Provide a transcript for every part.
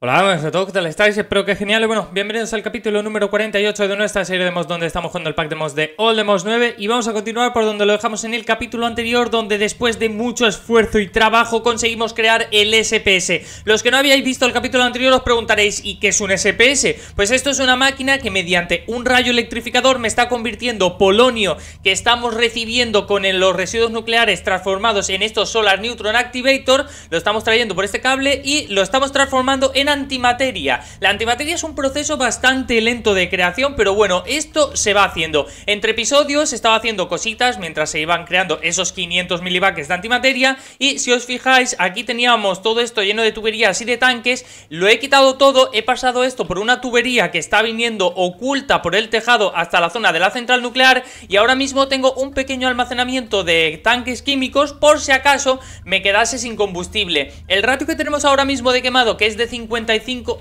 Hola, buenas a todos, ¿qué tal estáis? Espero que genial. bueno, bienvenidos al capítulo número 48 de nuestra serie de mods donde estamos jugando el pack de mods de All the Mods 9 y vamos a continuar por donde lo dejamos en el capítulo anterior donde después de mucho esfuerzo y trabajo conseguimos crear el SPS. Los que no habíais visto el capítulo anterior os preguntaréis ¿y qué es un SPS? Pues esto es una máquina que mediante un rayo electrificador me está convirtiendo polonio que estamos recibiendo con los residuos nucleares transformados en estos Solar Neutron Activator, lo estamos trayendo por este cable y lo estamos transformando en antimateria. La antimateria es un proceso bastante lento de creación, pero bueno, esto se va haciendo. Entre episodios estaba haciendo cositas mientras se iban creando esos 500 milivaques de antimateria y si os fijáis, aquí teníamos todo esto lleno de tuberías y de tanques, lo he quitado todo, he pasado esto por una tubería que está viniendo oculta por el tejado hasta la zona de la central nuclear y ahora mismo tengo un pequeño almacenamiento de tanques químicos por si acaso me quedase sin combustible. El ratio que tenemos ahora mismo de quemado, que es de 50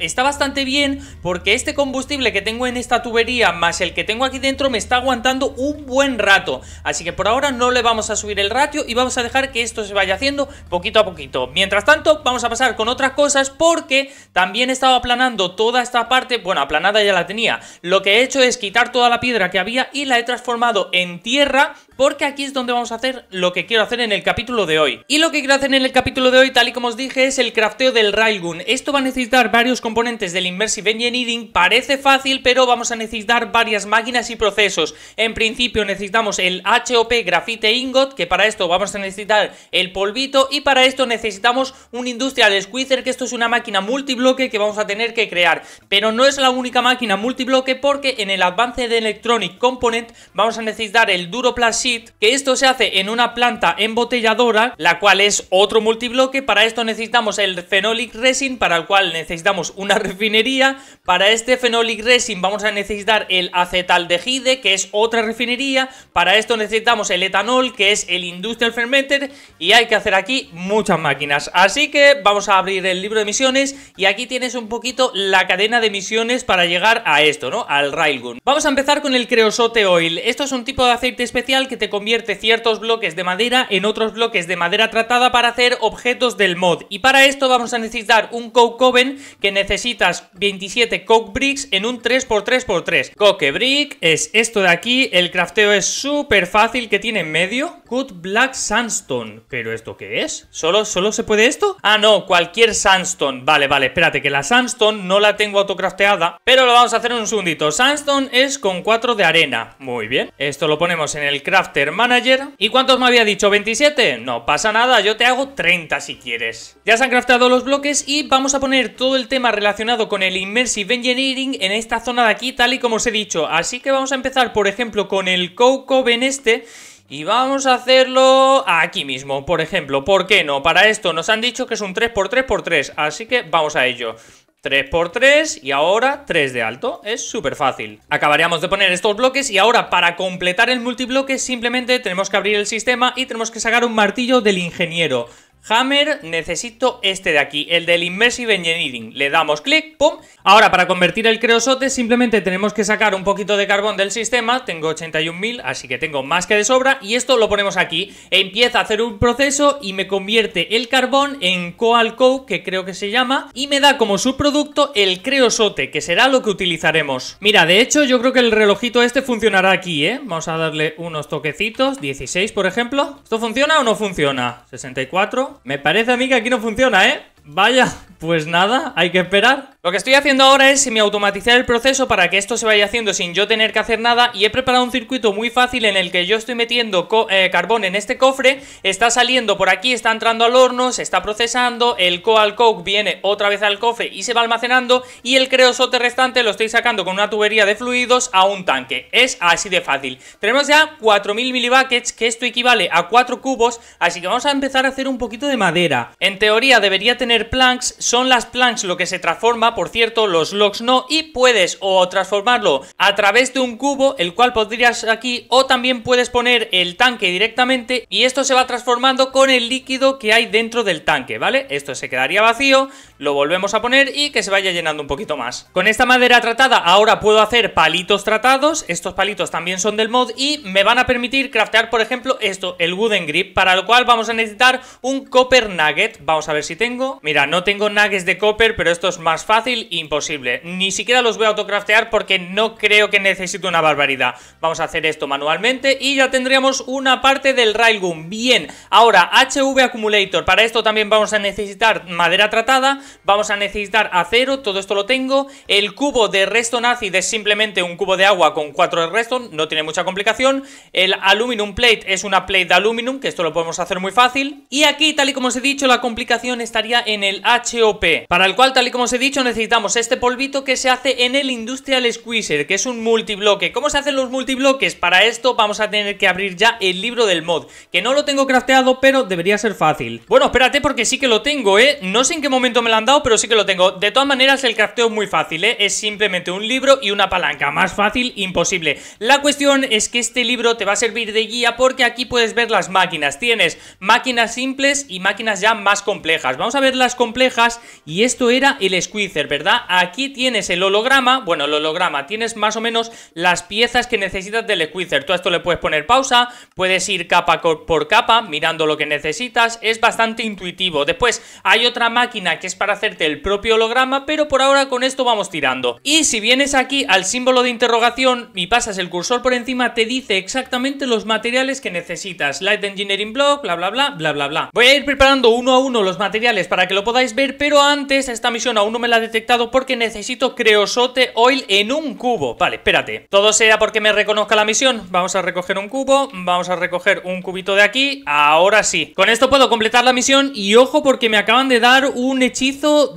está bastante bien porque este combustible que tengo en esta tubería más el que tengo aquí dentro me está aguantando un buen rato. Así que por ahora no le vamos a subir el ratio y vamos a dejar que esto se vaya haciendo poquito a poquito. Mientras tanto, vamos a pasar con otras cosas porque también estaba aplanando toda esta parte, bueno, aplanada ya la tenía. Lo que he hecho es quitar toda la piedra que había y la he transformado en tierra porque aquí es donde vamos a hacer lo que quiero hacer en el capítulo de hoy. Y lo que quiero hacer en el capítulo de hoy, tal y como os dije, es el crafteo del Railgun. Esto va a necesitar varios componentes del Immersive Engineering, parece fácil, pero vamos a necesitar varias máquinas y procesos. En principio necesitamos el HOP Grafite Ingot, que para esto vamos a necesitar el polvito, y para esto necesitamos un Industrial Squeezer, que esto es una máquina multibloque que vamos a tener que crear. Pero no es la única máquina multibloque porque en el avance de Electronic Component vamos a necesitar el Duroplast que esto se hace en una planta embotelladora, la cual es otro multibloque. Para esto necesitamos el fenolic resin, para el cual necesitamos una refinería. Para este fenolic resin vamos a necesitar el acetaldehide, que es otra refinería. Para esto necesitamos el etanol, que es el industrial fermenter. Y hay que hacer aquí muchas máquinas. Así que vamos a abrir el libro de misiones y aquí tienes un poquito la cadena de misiones para llegar a esto, ¿no? Al Railgun. Vamos a empezar con el creosote oil. Esto es un tipo de aceite especial que te convierte ciertos bloques de madera en otros bloques de madera tratada para hacer objetos del mod. Y para esto vamos a necesitar un Coke Oven que necesitas 27 Coke Bricks en un 3x3x3. Coke Brick es esto de aquí, el crafteo es súper fácil que tiene en medio. good Black Sandstone. ¿Pero esto qué es? ¿Solo, ¿Solo se puede esto? Ah, no, cualquier sandstone. Vale, vale, espérate, que la sandstone no la tengo autocrafteada, pero lo vamos a hacer en un segundito. Sandstone es con 4 de arena. Muy bien. Esto lo ponemos en el craft Manager. ¿Y cuántos me había dicho? ¿27? No pasa nada, yo te hago 30 si quieres. Ya se han craftado los bloques y vamos a poner todo el tema relacionado con el Immersive Engineering en esta zona de aquí, tal y como os he dicho. Así que vamos a empezar, por ejemplo, con el Coco en este... Y vamos a hacerlo aquí mismo, por ejemplo. ¿Por qué no? Para esto nos han dicho que es un 3x3x3, así que vamos a ello. 3 x 3 y ahora 3 de alto. Es súper fácil. Acabaríamos de poner estos bloques y ahora para completar el multibloque simplemente tenemos que abrir el sistema y tenemos que sacar un martillo del ingeniero. Hammer, necesito este de aquí, el del Immersive Engineering. Le damos clic, ¡pum! Ahora, para convertir el creosote, simplemente tenemos que sacar un poquito de carbón del sistema. Tengo 81.000, así que tengo más que de sobra. Y esto lo ponemos aquí. Empieza a hacer un proceso y me convierte el carbón en Coalco, que creo que se llama. Y me da como subproducto el creosote, que será lo que utilizaremos. Mira, de hecho, yo creo que el relojito este funcionará aquí, ¿eh? Vamos a darle unos toquecitos, 16 por ejemplo. ¿Esto funciona o no funciona? 64... Me parece a mí que aquí no funciona, ¿eh? Vaya, pues nada, hay que esperar. Lo que estoy haciendo ahora es semi-automatizar el proceso para que esto se vaya haciendo sin yo tener que hacer nada y he preparado un circuito muy fácil en el que yo estoy metiendo eh, carbón en este cofre, está saliendo por aquí, está entrando al horno, se está procesando, el coal coke viene otra vez al cofre y se va almacenando y el creosote restante lo estoy sacando con una tubería de fluidos a un tanque. Es así de fácil. Tenemos ya 4000 milibuckets, que esto equivale a 4 cubos, así que vamos a empezar a hacer un poquito de madera. En teoría debería tener planks son las planks lo que se transforma, por cierto, los logs no, y puedes o transformarlo a través de un cubo, el cual podrías aquí, o también puedes poner el tanque directamente y esto se va transformando con el líquido que hay dentro del tanque, ¿vale? Esto se quedaría vacío, lo volvemos a poner y que se vaya llenando un poquito más. Con esta madera tratada ahora puedo hacer palitos tratados, estos palitos también son del mod y me van a permitir craftear por ejemplo esto, el wooden grip, para lo cual vamos a necesitar un copper nugget, vamos a ver si tengo, mira no tengo nuggets de copper pero esto es más fácil imposible, ni siquiera los voy a autocraftear porque no creo que necesite una barbaridad, vamos a hacer esto manualmente y ya tendríamos una parte del railgun, bien, ahora HV Accumulator, para esto también vamos a necesitar madera tratada vamos a necesitar acero, todo esto lo tengo, el cubo de reston ácido es simplemente un cubo de agua con 4 de resto, no tiene mucha complicación, el aluminum plate es una plate de aluminum, que esto lo podemos hacer muy fácil, y aquí, tal y como os he dicho, la complicación estaría en el HOP, para el cual, tal y como os he dicho, necesitamos este polvito que se hace en el Industrial Squeezer, que es un multibloque. ¿Cómo se hacen los multibloques? Para esto vamos a tener que abrir ya el libro del mod, que no lo tengo crafteado, pero debería ser fácil. Bueno, espérate porque sí que lo tengo, ¿eh? No sé en qué momento me la pero sí que lo tengo. De todas maneras, el crafteo es muy fácil, ¿eh? Es simplemente un libro y una palanca. Más fácil, imposible. La cuestión es que este libro te va a servir de guía porque aquí puedes ver las máquinas. Tienes máquinas simples y máquinas ya más complejas. Vamos a ver las complejas y esto era el squeezer, ¿verdad? Aquí tienes el holograma, bueno, el holograma, tienes más o menos las piezas que necesitas del squeezer. Tú esto le puedes poner pausa, puedes ir capa por capa mirando lo que necesitas. Es bastante intuitivo. Después hay otra máquina que es para hacerte el propio holograma, pero por ahora con esto vamos tirando. Y si vienes aquí al símbolo de interrogación y pasas el cursor por encima, te dice exactamente los materiales que necesitas. Light Engineering Block, bla bla bla, bla bla bla. Voy a ir preparando uno a uno los materiales para que lo podáis ver, pero antes esta misión aún no me la ha detectado porque necesito creosote oil en un cubo. Vale, espérate. Todo sea porque me reconozca la misión. Vamos a recoger un cubo, vamos a recoger un cubito de aquí. Ahora sí. Con esto puedo completar la misión y ojo porque me acaban de dar un hechizo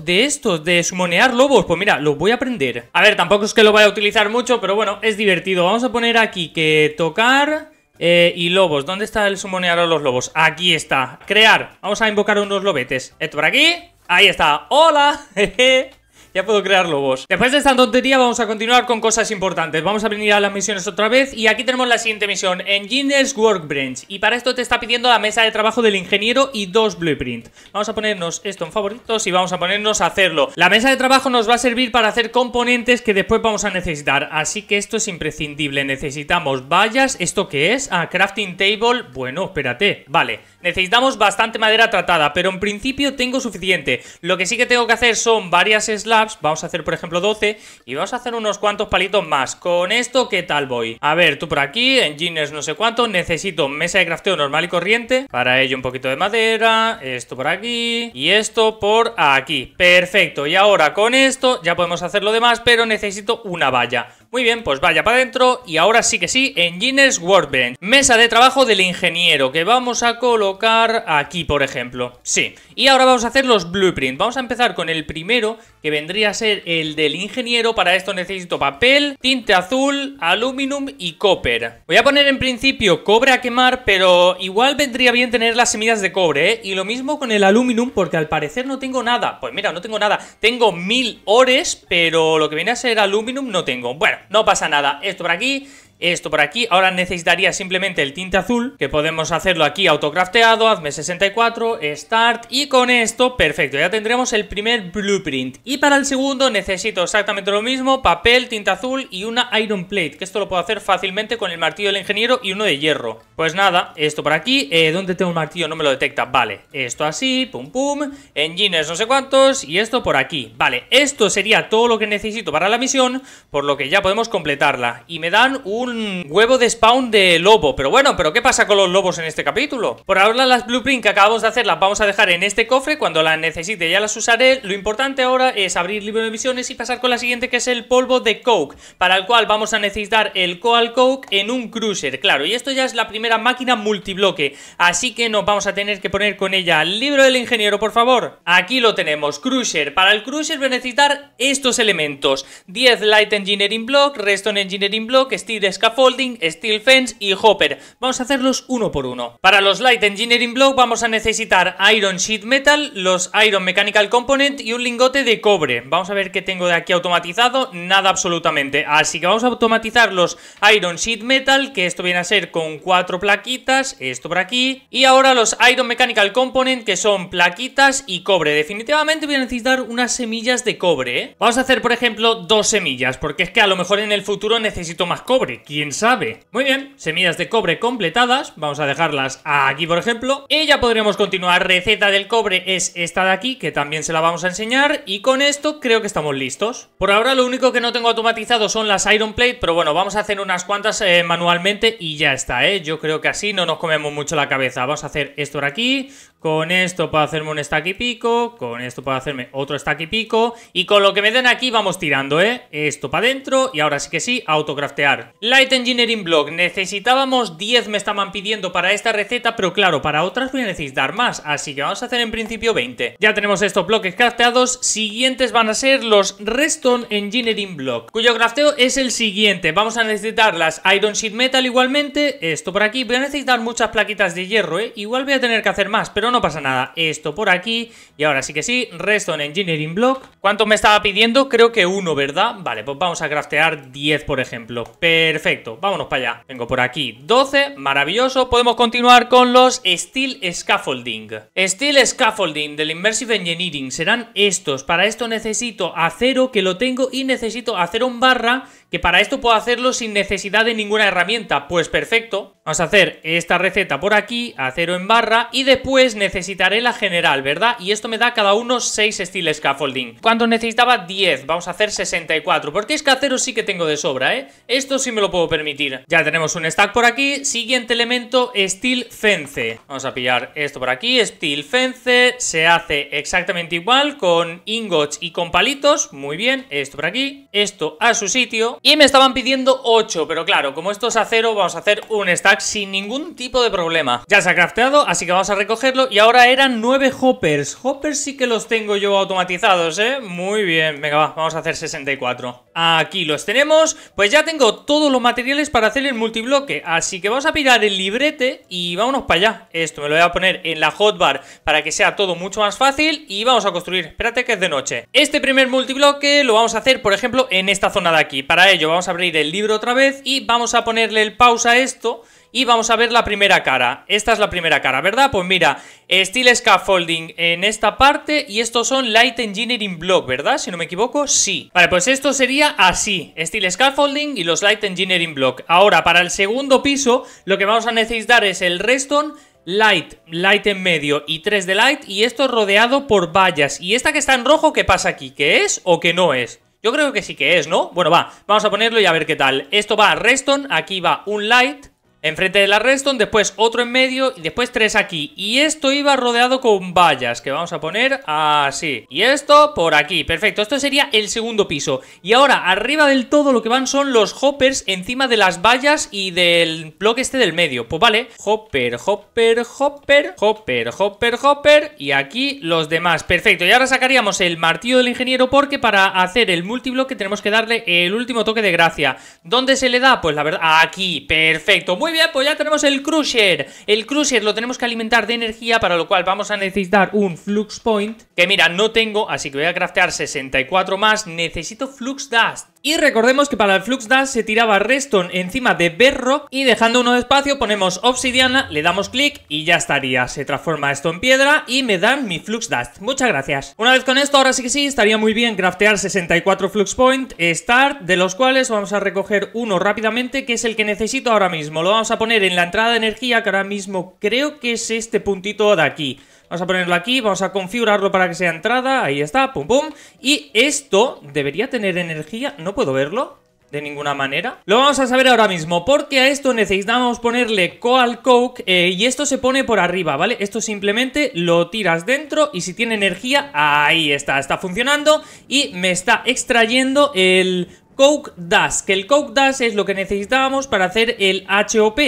de estos, de sumonear lobos. Pues mira, lo voy a aprender. A ver, tampoco es que lo vaya a utilizar mucho, pero bueno, es divertido. Vamos a poner aquí que tocar... Eh, y lobos, ¿dónde está el sumonear a los lobos? Aquí está, crear Vamos a invocar unos lobetes Esto por aquí, ahí está, hola Ya puedo crearlo vos. Después de esta tontería vamos a continuar con cosas importantes. Vamos a venir a las misiones otra vez y aquí tenemos la siguiente misión, Engineers Workbench. Y para esto te está pidiendo la mesa de trabajo del ingeniero y dos blueprints. Vamos a ponernos esto en favoritos y vamos a ponernos a hacerlo. La mesa de trabajo nos va a servir para hacer componentes que después vamos a necesitar. Así que esto es imprescindible. Necesitamos vallas. ¿Esto qué es? Ah, crafting table. Bueno, espérate. Vale. Necesitamos bastante madera tratada, pero en principio tengo suficiente. Lo que sí que tengo que hacer son varias slabs, vamos a hacer por ejemplo 12, y vamos a hacer unos cuantos palitos más. Con esto, ¿qué tal voy? A ver, tú por aquí, en engines, no sé cuánto, necesito mesa de crafteo normal y corriente, para ello un poquito de madera, esto por aquí, y esto por aquí. Perfecto, y ahora con esto ya podemos hacer lo demás, pero necesito una valla. Muy bien, pues vaya para adentro y ahora sí que sí, Engineers Workbench, mesa de trabajo del ingeniero que vamos a colocar aquí, por ejemplo. Sí, y ahora vamos a hacer los blueprints. Vamos a empezar con el primero, que vendría a ser el del ingeniero. Para esto necesito papel, tinte azul, aluminum y copper. Voy a poner en principio cobre a quemar, pero igual vendría bien tener las semillas de cobre, ¿eh? Y lo mismo con el aluminum, porque al parecer no tengo nada. Pues mira, no tengo nada. Tengo mil ores, pero lo que viene a ser aluminum no tengo. Bueno, no pasa nada. Esto por aquí esto por aquí. Ahora necesitaría simplemente el tinte azul, que podemos hacerlo aquí autocrafteado, hazme 64, start, y con esto, perfecto, ya tendremos el primer blueprint. Y para el segundo necesito exactamente lo mismo, papel, tinta azul y una iron plate, que esto lo puedo hacer fácilmente con el martillo del ingeniero y uno de hierro. Pues nada, esto por aquí, eh, ¿dónde tengo un martillo? No me lo detecta, vale, esto así, pum pum, engines no sé cuántos, y esto por aquí. Vale, esto sería todo lo que necesito para la misión, por lo que ya podemos completarla. Y me dan un huevo de spawn de lobo. Pero bueno, pero ¿qué pasa con los lobos en este capítulo? Por ahora las blueprint que acabamos de hacer las vamos a dejar en este cofre. Cuando las necesite ya las usaré. Lo importante ahora es abrir libro de misiones y pasar con la siguiente que es el polvo de coke. Para el cual vamos a necesitar el coal coke en un cruiser. Claro, y esto ya es la primera máquina multibloque. Así que nos vamos a tener que poner con ella. el Libro del ingeniero, por favor. Aquí lo tenemos, cruiser. Para el cruiser voy a necesitar estos elementos. 10 light engineering block, redstone engineering block, steel Scaffolding, Steel Fence y Hopper. Vamos a hacerlos uno por uno. Para los Light Engineering Block vamos a necesitar Iron Sheet Metal, los Iron Mechanical Component y un lingote de cobre. Vamos a ver qué tengo de aquí automatizado. Nada absolutamente. Así que vamos a automatizar los Iron Sheet Metal, que esto viene a ser con cuatro plaquitas, esto por aquí. Y ahora los Iron Mechanical Component, que son plaquitas y cobre. Definitivamente voy a necesitar unas semillas de cobre. ¿eh? Vamos a hacer, por ejemplo, dos semillas, porque es que a lo mejor en el futuro necesito más cobre. ¿Quién sabe? Muy bien, semillas de cobre completadas, vamos a dejarlas aquí por ejemplo, y ya podríamos continuar, receta del cobre es esta de aquí, que también se la vamos a enseñar, y con esto creo que estamos listos. Por ahora lo único que no tengo automatizado son las Iron Plate, pero bueno, vamos a hacer unas cuantas eh, manualmente y ya está, ¿eh? Yo creo que así no nos comemos mucho la cabeza. Vamos a hacer esto por aquí, con esto puedo hacerme un stack y pico, con esto puedo hacerme otro stack y pico, y con lo que me den aquí vamos tirando, ¿eh? Esto para adentro, y ahora sí que sí, autocraftear. Light Engineering block, necesitábamos 10 me estaban pidiendo para esta receta, pero claro, para otras voy a necesitar más, así que vamos a hacer en principio 20. Ya tenemos estos bloques crafteados, siguientes van a ser los Reston Engineering Block, cuyo crafteo es el siguiente, vamos a necesitar las Iron Sheet Metal igualmente, esto por aquí, voy a necesitar muchas plaquitas de hierro, ¿eh? igual voy a tener que hacer más, pero no pasa nada, esto por aquí, y ahora sí que sí, Redstone Engineering Block, ¿cuánto me estaba pidiendo? Creo que uno, ¿verdad? Vale, pues vamos a craftear 10 por ejemplo, perfecto Perfecto, vámonos para allá. Vengo por aquí 12, maravilloso. Podemos continuar con los Steel Scaffolding. Steel Scaffolding del Immersive Engineering serán estos. Para esto necesito acero, que lo tengo, y necesito acero en barra que para esto puedo hacerlo sin necesidad de ninguna herramienta. Pues perfecto. Vamos a hacer esta receta por aquí, acero en barra, y después necesitaré la general, ¿verdad? Y esto me da cada uno 6 steel scaffolding. Cuando necesitaba 10, vamos a hacer 64, porque es que acero sí que tengo de sobra, ¿eh? Esto sí me lo puedo permitir. Ya tenemos un stack por aquí, siguiente elemento, steel fence. Vamos a pillar esto por aquí, steel fence, se hace exactamente igual con ingots y con palitos, muy bien, esto por aquí, esto a su sitio, y me estaban pidiendo 8, pero claro, como esto es acero, vamos a hacer un stack sin ningún tipo de problema. Ya se ha crafteado, así que vamos a recogerlo. Y ahora eran 9 hoppers. Hoppers sí que los tengo yo automatizados, ¿eh? Muy bien. Venga, va, vamos a hacer 64. Aquí los tenemos. Pues ya tengo todos los materiales para hacer el multibloque. Así que vamos a pillar el librete y vámonos para allá. Esto me lo voy a poner en la hotbar para que sea todo mucho más fácil. Y vamos a construir. Espérate que es de noche. Este primer multibloque lo vamos a hacer, por ejemplo, en esta zona de aquí. Para ello vamos a abrir el libro otra vez y vamos a ponerle el pausa a esto y vamos a ver la primera cara. Esta es la primera cara, ¿verdad? Pues mira, Steel Scaffolding en esta parte y estos son Light Engineering Block, ¿verdad? Si no me equivoco, sí. Vale, pues esto sería así, Steel Scaffolding y los Light Engineering Block. Ahora, para el segundo piso, lo que vamos a necesitar es el Reston, Light, light en medio y 3 de light y esto rodeado por vallas. ¿Y esta que está en rojo qué pasa aquí? ¿Qué es o que no es? Yo creo que sí que es, ¿no? Bueno, va, vamos a ponerlo y a ver qué tal. Esto va a Reston, aquí va un Light, Enfrente de la redstone, después otro en medio y después tres aquí. Y esto iba rodeado con vallas que vamos a poner así. Y esto por aquí, perfecto. Esto sería el segundo piso. Y ahora, arriba del todo lo que van son los hoppers encima de las vallas y del bloque este del medio. Pues vale, hopper, hopper, hopper, hopper, hopper, hopper y aquí los demás. Perfecto, y ahora sacaríamos el martillo del ingeniero porque para hacer el multibloque tenemos que darle el último toque de gracia. ¿Dónde se le da? Pues la verdad, aquí, perfecto. Muy bien, pues ya tenemos el Crusher. El Crusher lo tenemos que alimentar de energía, para lo cual vamos a necesitar un Flux Point. Que mira, no tengo, así que voy a craftear 64 más. Necesito Flux Dust. Y recordemos que para el Flux dust se tiraba Reston encima de Berro y dejando uno de espacio ponemos Obsidiana, le damos clic y ya estaría. Se transforma esto en piedra y me dan mi Flux dust, Muchas gracias. Una vez con esto, ahora sí que sí, estaría muy bien craftear 64 Flux Point Start, de los cuales vamos a recoger uno rápidamente, que es el que necesito ahora mismo. Lo vamos a poner en la entrada de energía, que ahora mismo creo que es este puntito de aquí. Vamos a ponerlo aquí, vamos a configurarlo para que sea entrada, ahí está, pum pum. Y esto debería tener energía, no puedo verlo, de ninguna manera. Lo vamos a saber ahora mismo, porque a esto necesitamos ponerle Coal Coke eh, y esto se pone por arriba, ¿vale? Esto simplemente lo tiras dentro y si tiene energía, ahí está, está funcionando y me está extrayendo el... Coke Dash, que el Coke Dash es lo que necesitábamos para hacer el HOP,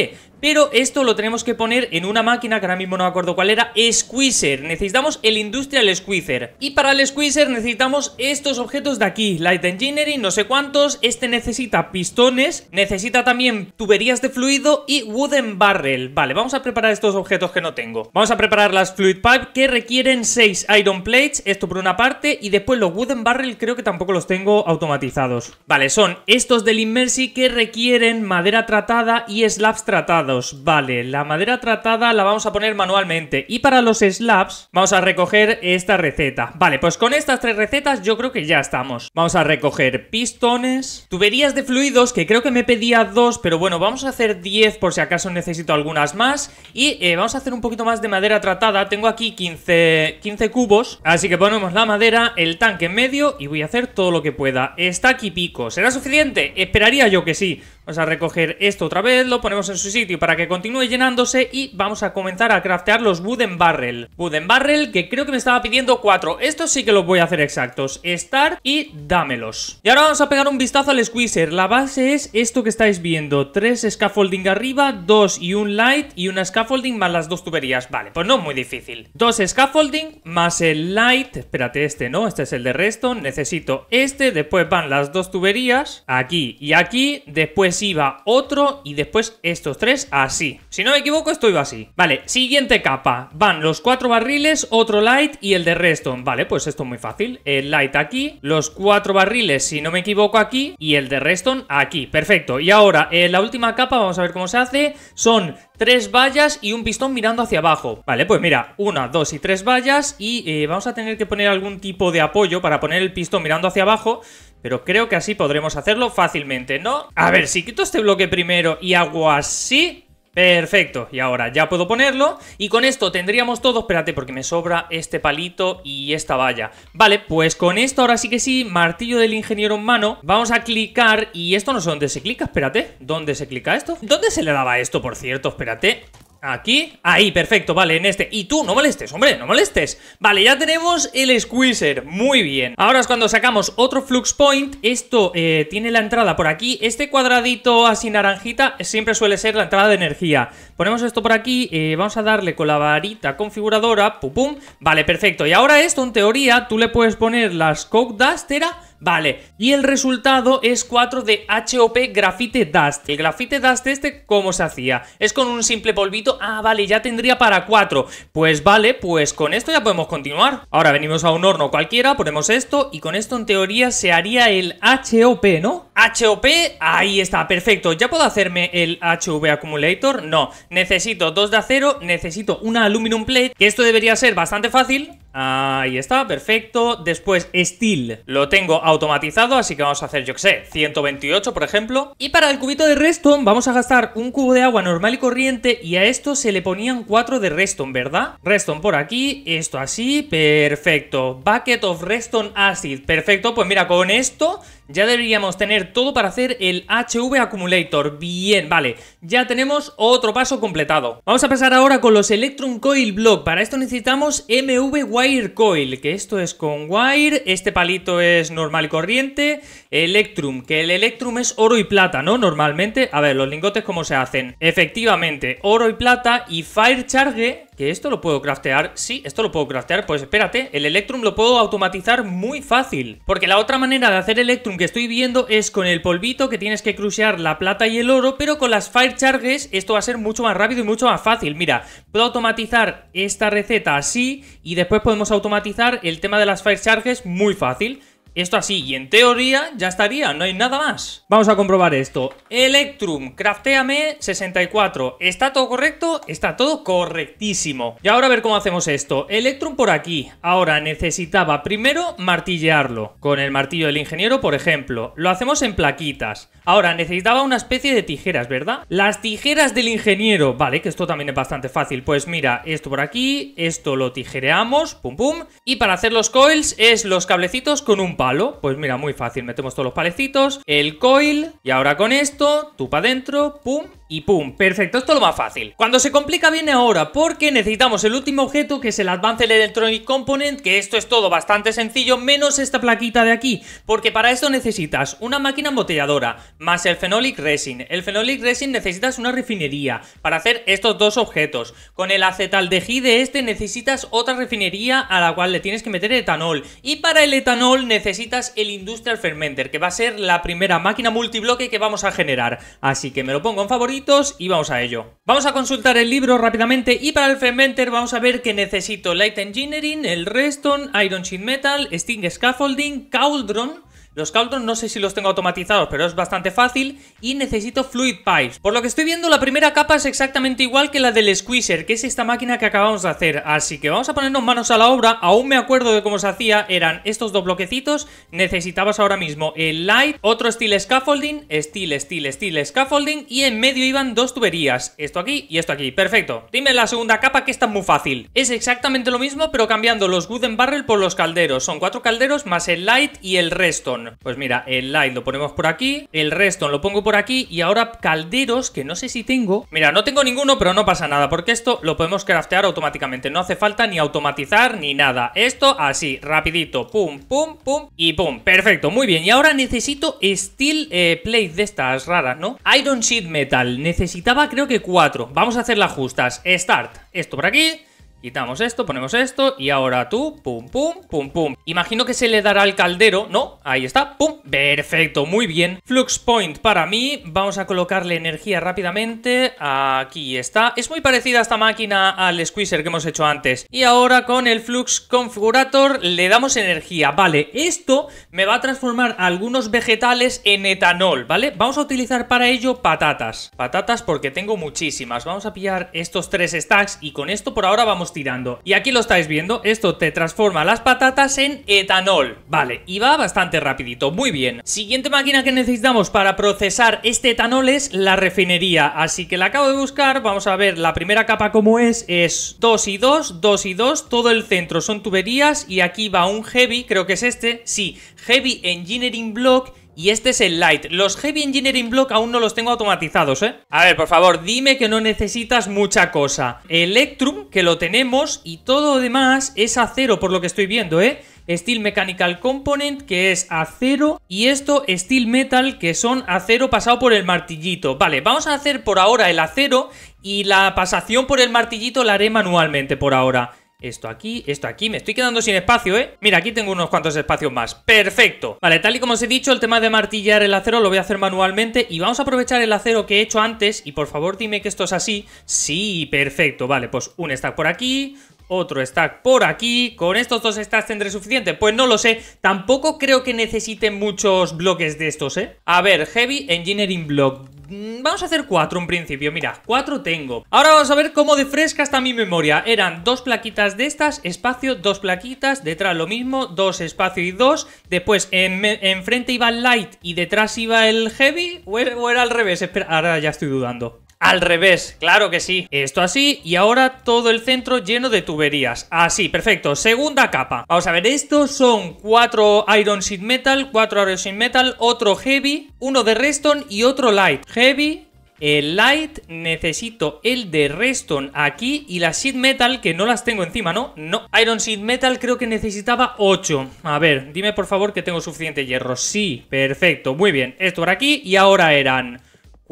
pero esto lo tenemos que poner en una máquina que ahora mismo no me acuerdo cuál era, Squeezer. Necesitamos el Industrial Squeezer. Y para el Squeezer necesitamos estos objetos de aquí, Light Engineering, no sé cuántos. Este necesita pistones, necesita también tuberías de fluido y Wooden Barrel. Vale, vamos a preparar estos objetos que no tengo. Vamos a preparar las Fluid Pipe que requieren 6 Iron Plates, esto por una parte, y después los Wooden Barrel creo que tampoco los tengo automatizados. Vale, son estos del Immersi que requieren madera tratada y slabs tratadas vale, la madera tratada la vamos a poner manualmente. Y para los slabs vamos a recoger esta receta. Vale, pues con estas tres recetas yo creo que ya estamos. Vamos a recoger pistones, tuberías de fluidos, que creo que me pedía dos, pero bueno, vamos a hacer diez por si acaso necesito algunas más. Y eh, vamos a hacer un poquito más de madera tratada. Tengo aquí 15, 15 cubos, así que ponemos la madera, el tanque en medio y voy a hacer todo lo que pueda. Está aquí pico, ¿será suficiente? Esperaría yo que sí. Vamos a recoger esto otra vez, lo ponemos en su sitio para que continúe llenándose y vamos a comenzar a craftear los wooden barrel. Wooden barrel que creo que me estaba pidiendo cuatro. Estos sí que los voy a hacer exactos. Start y dámelos. Y ahora vamos a pegar un vistazo al squeezer. La base es esto que estáis viendo. Tres scaffolding arriba, dos y un light y una scaffolding más las dos tuberías. Vale, pues no muy difícil. Dos scaffolding más el light. Espérate, este no, este es el de resto. Necesito este, después van las dos tuberías. Aquí y aquí, después iba otro y después estos tres así. Si no me equivoco, esto iba así. Vale, siguiente capa. Van los cuatro barriles, otro light y el de redstone. Vale, pues esto es muy fácil. El light aquí, los cuatro barriles, si no me equivoco, aquí y el de redstone aquí. Perfecto. Y ahora, la última capa, vamos a ver cómo se hace. Son tres vallas y un pistón mirando hacia abajo. Vale, pues mira, una, dos y tres vallas y eh, vamos a tener que poner algún tipo de apoyo para poner el pistón mirando hacia abajo pero creo que así podremos hacerlo fácilmente, ¿no? A ver, si quito este bloque primero y hago así... Perfecto, y ahora ya puedo ponerlo Y con esto tendríamos todo, espérate porque me sobra este palito y esta valla Vale, pues con esto ahora sí que sí, martillo del ingeniero en mano Vamos a clicar, y esto no sé dónde se clica, espérate ¿Dónde se clica esto? ¿Dónde se le daba esto, por cierto? Espérate Aquí, ahí, perfecto, vale, en este Y tú, no molestes, hombre, no molestes Vale, ya tenemos el squeezer, muy bien Ahora es cuando sacamos otro flux point Esto eh, tiene la entrada por aquí Este cuadradito así naranjita Siempre suele ser la entrada de energía Ponemos esto por aquí, eh, vamos a darle con la varita configuradora Pum, vale, perfecto Y ahora esto, en teoría, tú le puedes poner las Coke Dustera. Vale, y el resultado es 4 de HOP Grafite Dust. El grafite Dust este, ¿cómo se hacía? Es con un simple polvito. Ah, vale, ya tendría para 4. Pues vale, pues con esto ya podemos continuar. Ahora venimos a un horno cualquiera, ponemos esto y con esto en teoría se haría el HOP, ¿no? HOP, ahí está, perfecto. ¿Ya puedo hacerme el HV Accumulator? No, necesito dos de acero, necesito una Aluminum Plate, que esto debería ser bastante fácil. Ahí está, perfecto. Después, Steel. Lo tengo automatizado, así que vamos a hacer, yo que sé, 128, por ejemplo. Y para el cubito de Redstone vamos a gastar un cubo de agua normal y corriente. Y a esto se le ponían cuatro de Reston, ¿verdad? Reston por aquí, esto así, perfecto. Bucket of Reston Acid, perfecto. Pues mira, con esto ya deberíamos tener todo para hacer el HV Accumulator. Bien, vale. Ya tenemos otro paso completado. Vamos a pasar ahora con los Electrum Coil Block. Para esto necesitamos MV Wire Coil, que esto es con wire. Este palito es normal corriente. Electrum, que el Electrum es oro y plata, ¿no? Normalmente. A ver, los lingotes cómo se hacen. Efectivamente, oro y plata y Fire Charge que esto lo puedo craftear. Sí, esto lo puedo craftear. Pues espérate, el Electrum lo puedo automatizar muy fácil. Porque la otra manera de hacer Electrum que estoy viendo es con el polvito que tienes que crucear la plata y el oro, pero con las Fire Charges esto va a ser mucho más rápido y mucho más fácil. Mira, puedo automatizar esta receta así y después podemos automatizar el tema de las Fire Charges muy fácil. Esto así, y en teoría ya estaría, no hay nada más. Vamos a comprobar esto. Electrum, craftéame 64. ¿Está todo correcto? Está todo correctísimo. Y ahora a ver cómo hacemos esto. Electrum por aquí. Ahora necesitaba primero martillearlo. Con el martillo del ingeniero, por ejemplo. Lo hacemos en plaquitas. Ahora necesitaba una especie de tijeras, ¿verdad? Las tijeras del ingeniero. Vale, que esto también es bastante fácil. Pues mira, esto por aquí, esto lo tijereamos, pum pum. Y para hacer los coils es los cablecitos con un palo? Pues mira, muy fácil, metemos todos los palecitos, el coil, y ahora con esto, tú para adentro, pum, y pum, perfecto, esto es lo más fácil. Cuando se complica viene ahora, porque necesitamos el último objeto, que es el Advanced Electronic Component, que esto es todo bastante sencillo, menos esta plaquita de aquí, porque para esto necesitas una máquina embotelladora, más el Phenolic Resin. El Phenolic Resin necesitas una refinería para hacer estos dos objetos. Con el Acetaldehyde este necesitas otra refinería a la cual le tienes que meter etanol. Y para el etanol necesitas el Industrial Fermenter, que va a ser la primera máquina multibloque que vamos a generar. Así que me lo pongo en favorito y vamos a ello. Vamos a consultar el libro rápidamente y para el Fermenter vamos a ver que necesito Light Engineering, el Reston, Iron Sheet Metal, Sting Scaffolding, Cauldron, los cauldrons no sé si los tengo automatizados, pero es bastante fácil. Y necesito fluid pipes. Por lo que estoy viendo, la primera capa es exactamente igual que la del squeezer, que es esta máquina que acabamos de hacer. Así que vamos a ponernos manos a la obra. Aún me acuerdo de cómo se hacía. Eran estos dos bloquecitos. Necesitabas ahora mismo el light, otro steel scaffolding, steel, steel, steel scaffolding. Y en medio iban dos tuberías. Esto aquí y esto aquí. Perfecto. Dime la segunda capa que está muy fácil. Es exactamente lo mismo, pero cambiando los wooden barrel por los calderos. Son cuatro calderos más el light y el redstone. Pues mira, el light lo ponemos por aquí, el resto lo pongo por aquí y ahora calderos, que no sé si tengo. Mira, no tengo ninguno, pero no pasa nada, porque esto lo podemos craftear automáticamente. No hace falta ni automatizar ni nada. Esto así, rapidito, pum, pum, pum y pum. Perfecto, muy bien. Y ahora necesito steel eh, plate de estas raras, ¿no? Iron sheet metal. Necesitaba creo que cuatro. Vamos a hacer las justas. Start. Esto por aquí Quitamos esto, ponemos esto y ahora tú, pum, pum, pum, pum. Imagino que se le dará al caldero, ¿no? Ahí está, pum, perfecto, muy bien. Flux Point para mí, vamos a colocarle energía rápidamente, aquí está. Es muy parecida esta máquina al Squeezer que hemos hecho antes. Y ahora con el Flux Configurator le damos energía, vale. Esto me va a transformar algunos vegetales en etanol, ¿vale? Vamos a utilizar para ello patatas. Patatas porque tengo muchísimas. Vamos a pillar estos tres stacks y con esto por ahora vamos tirando. Y aquí lo estáis viendo, esto te transforma las patatas en etanol. Vale, y va bastante rapidito, muy bien. Siguiente máquina que necesitamos para procesar este etanol es la refinería, así que la acabo de buscar, vamos a ver la primera capa como es, es 2 y 2, 2 y 2, todo el centro son tuberías y aquí va un heavy, creo que es este, sí, heavy engineering block y este es el light. Los heavy engineering block aún no los tengo automatizados, ¿eh? A ver, por favor, dime que no necesitas mucha cosa. Electrum, que lo tenemos, y todo lo demás es acero, por lo que estoy viendo, ¿eh? Steel Mechanical Component, que es acero, y esto Steel Metal, que son acero pasado por el martillito. Vale, vamos a hacer por ahora el acero y la pasación por el martillito la haré manualmente por ahora esto aquí, esto aquí. Me estoy quedando sin espacio, ¿eh? Mira, aquí tengo unos cuantos espacios más. ¡Perfecto! Vale, tal y como os he dicho, el tema de martillar el acero lo voy a hacer manualmente y vamos a aprovechar el acero que he hecho antes y por favor dime que esto es así. Sí, perfecto. Vale, pues un stack por aquí, otro stack por aquí. ¿Con estos dos stacks tendré suficiente? Pues no lo sé. Tampoco creo que necesite muchos bloques de estos, ¿eh? A ver, Heavy Engineering Block. Mm, vamos a hacer cuatro en principio, mira, cuatro tengo Ahora vamos a ver cómo de fresca está mi memoria Eran dos plaquitas de estas, espacio, dos plaquitas Detrás lo mismo, dos, espacio y dos Después enfrente iba el light y detrás iba el heavy ¿O era, o era al revés? Espera, ahora ya estoy dudando al revés, claro que sí. Esto así y ahora todo el centro lleno de tuberías. Así, ah, perfecto. Segunda capa. Vamos a ver, estos son cuatro Iron sheet Metal, cuatro Iron Sheet Metal, otro Heavy, uno de Reston y otro Light. Heavy, el Light, necesito el de Reston aquí y la Sheet Metal, que no las tengo encima, ¿no? No. Iron Sheet Metal creo que necesitaba 8. A ver, dime por favor que tengo suficiente hierro. Sí, perfecto, muy bien. Esto por aquí y ahora eran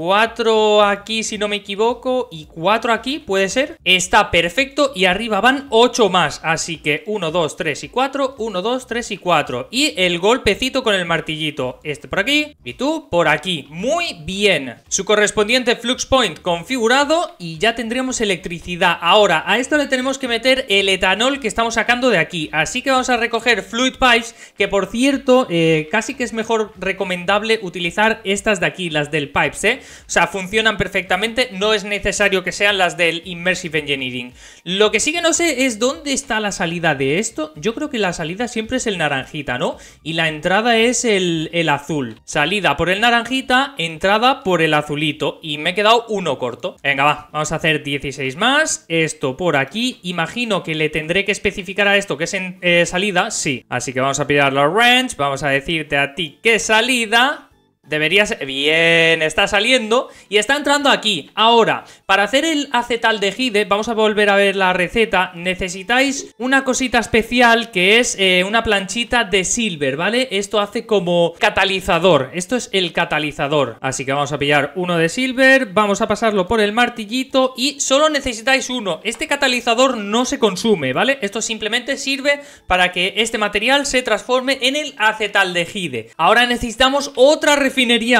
cuatro aquí si no me equivoco y 4 aquí, puede ser. Está perfecto y arriba van ocho más, así que 1, 2, 3 y 4, 1, 2, 3 y 4. Y el golpecito con el martillito, este por aquí y tú por aquí, muy bien. Su correspondiente flux point configurado y ya tendríamos electricidad. Ahora, a esto le tenemos que meter el etanol que estamos sacando de aquí, así que vamos a recoger fluid pipes, que por cierto, eh, casi que es mejor recomendable utilizar estas de aquí, las del pipes, ¿eh? O sea, funcionan perfectamente, no es necesario que sean las del Immersive Engineering. Lo que sí que no sé es dónde está la salida de esto. Yo creo que la salida siempre es el naranjita, ¿no? Y la entrada es el, azul. Salida por el naranjita, entrada por el azulito. Y me he quedado uno corto. Venga, va, vamos a hacer 16 más. Esto por aquí. Imagino que le tendré que especificar a esto que es en, eh, salida, sí. Así que vamos a pillar los Ranch. vamos a decirte a ti que salida Deberías... Bien, está saliendo y está entrando aquí. Ahora, para hacer el acetaldehide, vamos a volver a ver la receta, necesitáis una cosita especial que es eh, una planchita de silver, ¿vale? Esto hace como catalizador, esto es el catalizador. Así que vamos a pillar uno de silver, vamos a pasarlo por el martillito y solo necesitáis uno. Este catalizador no se consume, ¿vale? Esto simplemente sirve para que este material se transforme en el acetaldehide. Ahora necesitamos otra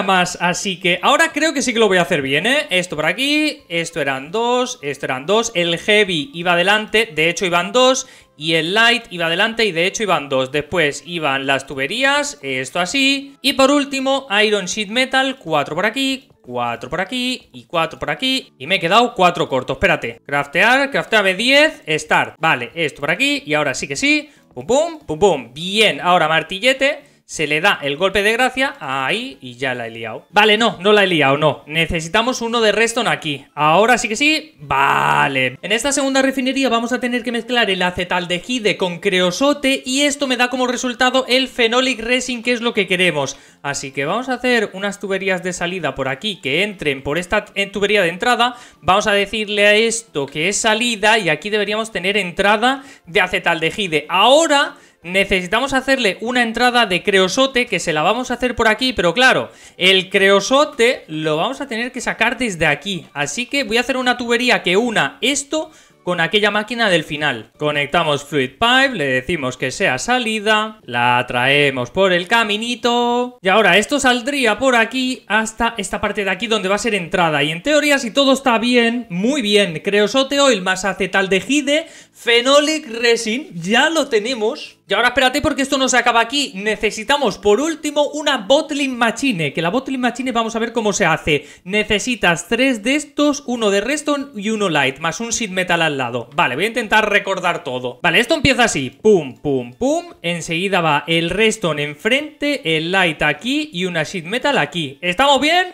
más, así que ahora creo que sí que lo voy a hacer bien, ¿eh? Esto por aquí, esto eran dos, esto eran dos, el heavy iba adelante, de hecho iban dos, y el light iba adelante y de hecho iban dos. Después iban las tuberías, esto así. Y por último, Iron Sheet Metal, cuatro por aquí, cuatro por aquí y cuatro por aquí. Y me he quedado cuatro cortos, espérate. Craftear, craftear B10, start. Vale, esto por aquí y ahora sí que sí. Pum, pum, pum, pum. Bien, ahora martillete se le da el golpe de gracia ahí y ya la he liado. Vale, no, no la he liado, no. Necesitamos uno de Reston aquí. Ahora sí que sí, vale. En esta segunda refinería vamos a tener que mezclar el acetaldehide con creosote y esto me da como resultado el fenolic resin que es lo que queremos. Así que vamos a hacer unas tuberías de salida por aquí que entren por esta eh, tubería de entrada. Vamos a decirle a esto que es salida y aquí deberíamos tener entrada de acetaldehide. Ahora necesitamos hacerle una entrada de creosote que se la vamos a hacer por aquí, pero claro, el creosote lo vamos a tener que sacar desde aquí. Así que voy a hacer una tubería que una esto con aquella máquina del final. Conectamos Fluid Pipe, le decimos que sea salida, la traemos por el caminito... Y ahora esto saldría por aquí hasta esta parte de aquí donde va a ser entrada. Y en teoría, si todo está bien, muy bien, creosote oil más acetaldehide, phenolic resin, ya lo tenemos... Y ahora espérate porque esto no se acaba aquí. Necesitamos por último una bottling machine. Que la bottling machine vamos a ver cómo se hace. Necesitas tres de estos, uno de redstone y uno light. Más un sheet metal al lado. Vale, voy a intentar recordar todo. Vale, esto empieza así. Pum, pum, pum. Enseguida va el redstone enfrente, el light aquí y una sheet metal aquí. ¿Estamos bien?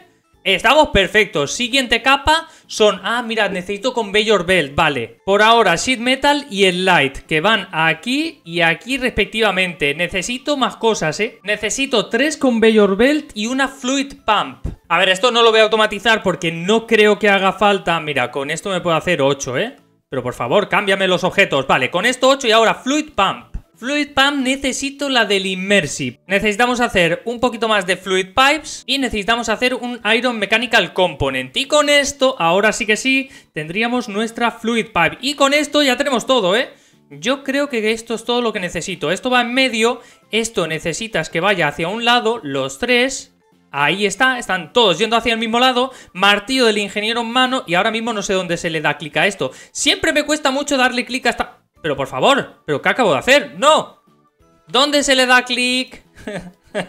Estamos perfectos. Siguiente capa son... Ah, mirad, necesito con belt, Vale. Por ahora, Sheet Metal y el Light, que van aquí y aquí respectivamente. Necesito más cosas, ¿eh? Necesito tres con Belt y una Fluid Pump. A ver, esto no lo voy a automatizar porque no creo que haga falta... Mira, con esto me puedo hacer 8, ¿eh? Pero por favor, cámbiame los objetos. Vale, con esto 8 y ahora Fluid Pump. Fluid Pump necesito la del Immersive. Necesitamos hacer un poquito más de Fluid Pipes y necesitamos hacer un Iron Mechanical Component. Y con esto, ahora sí que sí, tendríamos nuestra Fluid Pipe. Y con esto ya tenemos todo, ¿eh? Yo creo que esto es todo lo que necesito. Esto va en medio, esto necesitas que vaya hacia un lado, los tres... Ahí está, están todos yendo hacia el mismo lado, martillo del ingeniero en mano y ahora mismo no sé dónde se le da clic a esto. Siempre me cuesta mucho darle clic a esta... Pero por favor, ¿pero qué acabo de hacer? ¡No! ¿Dónde se le da clic?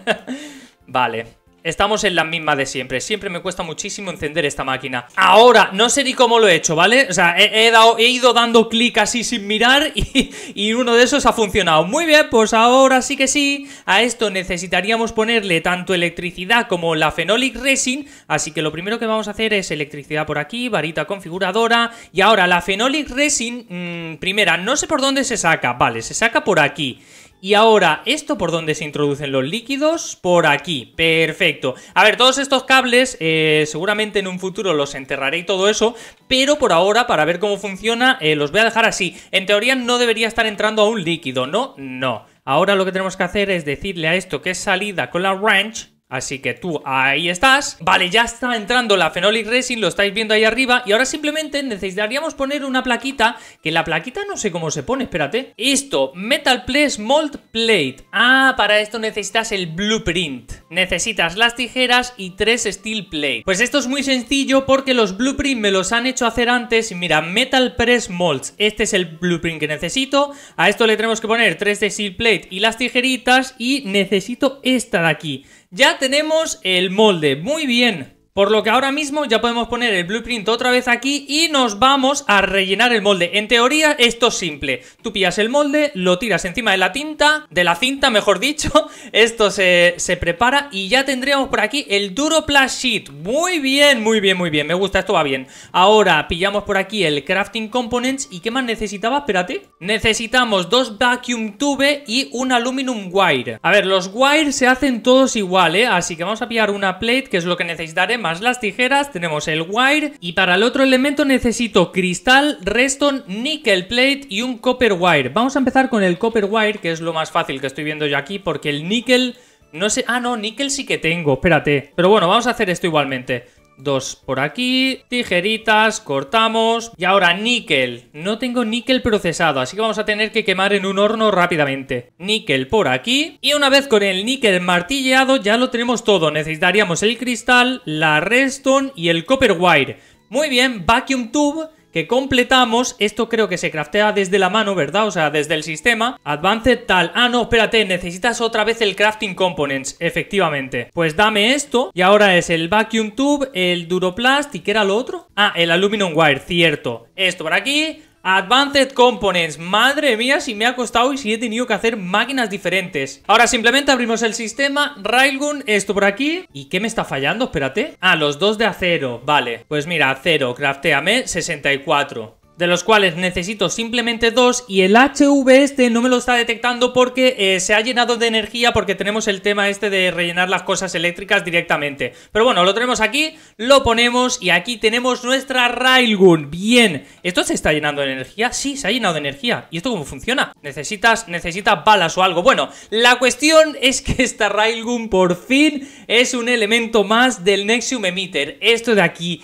vale. Estamos en la misma de siempre. Siempre me cuesta muchísimo encender esta máquina. Ahora, no sé ni cómo lo he hecho, ¿vale? O sea, he, ido dando clic así sin mirar y, uno de esos ha funcionado. Muy bien, pues ahora sí que sí. A esto necesitaríamos ponerle tanto electricidad como la phenolic resin. Así que lo primero que vamos a hacer es electricidad por aquí, varita configuradora. Y ahora la phenolic resin, mm, primera, no sé por dónde se saca. Vale, se saca por aquí. Y ahora, ¿esto por dónde se introducen los líquidos? Por aquí, perfecto. A ver, todos estos cables eh, seguramente en un futuro los enterraré y todo eso, pero por ahora, para ver cómo funciona, eh, los voy a dejar así. En teoría no debería estar entrando a un líquido, ¿no? No. Ahora lo que tenemos que hacer es decirle a esto que es salida con la wrench Así que tú ahí estás. Vale, ya está entrando la Phenolic Racing, lo estáis viendo ahí arriba. Y ahora simplemente necesitaríamos poner una plaquita, que la plaquita no sé cómo se pone, espérate. Esto, Metal press Mold Plate. Ah, para esto necesitas el blueprint. Necesitas las tijeras y tres steel plate. Pues esto es muy sencillo porque los blueprint me los han hecho hacer antes. Mira, Metal Press Molds. Este es el blueprint que necesito. A esto le tenemos que poner tres steel plate y las tijeritas. Y necesito esta de aquí. Ya tenemos el molde. Muy bien. Por lo que ahora mismo ya podemos poner el blueprint otra vez aquí y nos vamos a rellenar el molde. En teoría esto es simple. Tú pillas el molde, lo tiras encima de la tinta, de la cinta mejor dicho, esto se, prepara y ya tendríamos por aquí el duro sheet. Muy bien, muy bien, muy bien, me gusta, esto va bien. Ahora pillamos por aquí el crafting components y ¿qué más necesitaba? Espérate. Necesitamos dos vacuum tube y un aluminum wire. A ver, los wires se hacen todos igual, ¿eh? Así que vamos a pillar una plate, que es lo que necesitaremos las tijeras, tenemos el wire y para el otro elemento necesito cristal, reston, nickel plate y un copper wire. Vamos a empezar con el copper wire, que es lo más fácil que estoy viendo yo aquí, porque el nickel, No sé... Ah, no, nickel sí que tengo, espérate. Pero bueno, vamos a hacer esto igualmente dos por aquí, tijeritas, cortamos y ahora níquel. No tengo níquel procesado, así que vamos a tener que quemar en un horno rápidamente. Níquel por aquí y una vez con el níquel martilleado ya lo tenemos todo. Necesitaríamos el cristal, la redstone y el copper wire. Muy bien, vacuum tube que completamos, esto creo que se craftea desde la mano, ¿verdad? O sea, desde el sistema. Advanced tal. Ah, no, espérate, necesitas otra vez el crafting components, efectivamente. Pues dame esto. Y ahora es el vacuum tube, el duroplast y ¿qué era lo otro? Ah, el aluminum wire, cierto. Esto por aquí, Advanced Components, madre mía si me ha costado y si he tenido que hacer máquinas diferentes Ahora simplemente abrimos el sistema, Railgun, esto por aquí ¿Y qué me está fallando? Espérate Ah, los dos de acero, vale Pues mira, acero, crafteame 64 de los cuales necesito simplemente dos y el HV este no me lo está detectando porque eh, se ha llenado de energía porque tenemos el tema este de rellenar las cosas eléctricas directamente. Pero bueno, lo tenemos aquí, lo ponemos y aquí tenemos nuestra Railgun. Bien, ¿esto se está llenando de energía? Sí, se ha llenado de energía. ¿Y esto cómo funciona? Necesitas, necesitas balas o algo. Bueno, la cuestión es que esta Railgun por fin es un elemento más del Nexium Emitter. Esto de aquí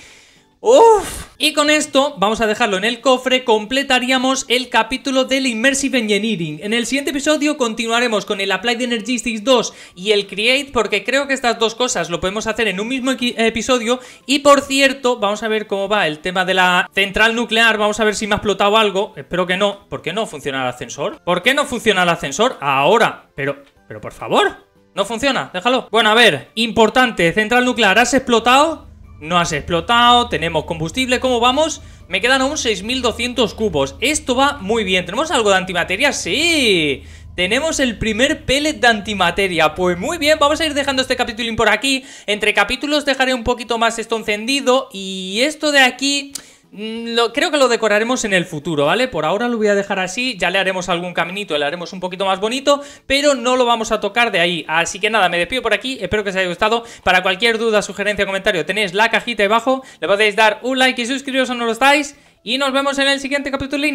¡Uf! Y con esto, vamos a dejarlo en el cofre, completaríamos el capítulo del Immersive Engineering. En el siguiente episodio continuaremos con el Applied Energetics 2 y el Create, porque creo que estas dos cosas lo podemos hacer en un mismo episodio. Y por cierto, vamos a ver cómo va el tema de la central nuclear, vamos a ver si me ha explotado algo. Espero que no. ¿Por qué no funciona el ascensor? ¿Por qué no funciona el ascensor? Ahora. Pero, pero por favor. No funciona, déjalo. Bueno, a ver, importante, central nuclear, ¿has explotado? no has explotado, tenemos combustible, ¿cómo vamos? Me quedan aún 6.200 cubos, esto va muy bien, ¿tenemos algo de antimateria? ¡Sí! Tenemos el primer pellet de antimateria Pues muy bien, vamos a ir dejando este capítulo por aquí Entre capítulos dejaré un poquito más esto encendido Y esto de aquí Mm, creo que lo decoraremos en el futuro, ¿vale? Por ahora lo voy a dejar así, ya le haremos algún caminito, le haremos un poquito más bonito, pero no lo vamos a tocar de ahí. Así que nada, me despido por aquí, espero que os haya gustado. Para cualquier duda, sugerencia o comentario, tenéis la cajita debajo, le podéis dar un like y suscribiros si no lo estáis, y nos vemos en el siguiente capítulo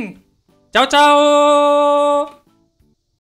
¡Chao, chao!